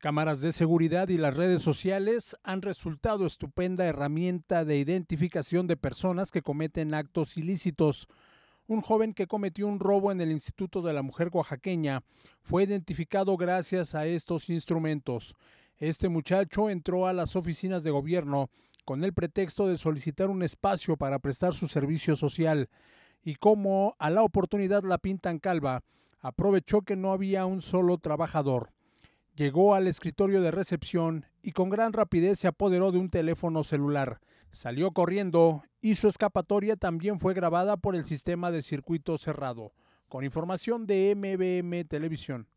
Cámaras de seguridad y las redes sociales han resultado estupenda herramienta de identificación de personas que cometen actos ilícitos. Un joven que cometió un robo en el Instituto de la Mujer Oaxaqueña fue identificado gracias a estos instrumentos. Este muchacho entró a las oficinas de gobierno con el pretexto de solicitar un espacio para prestar su servicio social y como a la oportunidad la pintan calva, aprovechó que no había un solo trabajador. Llegó al escritorio de recepción y con gran rapidez se apoderó de un teléfono celular. Salió corriendo y su escapatoria también fue grabada por el sistema de circuito cerrado. Con información de MBM Televisión.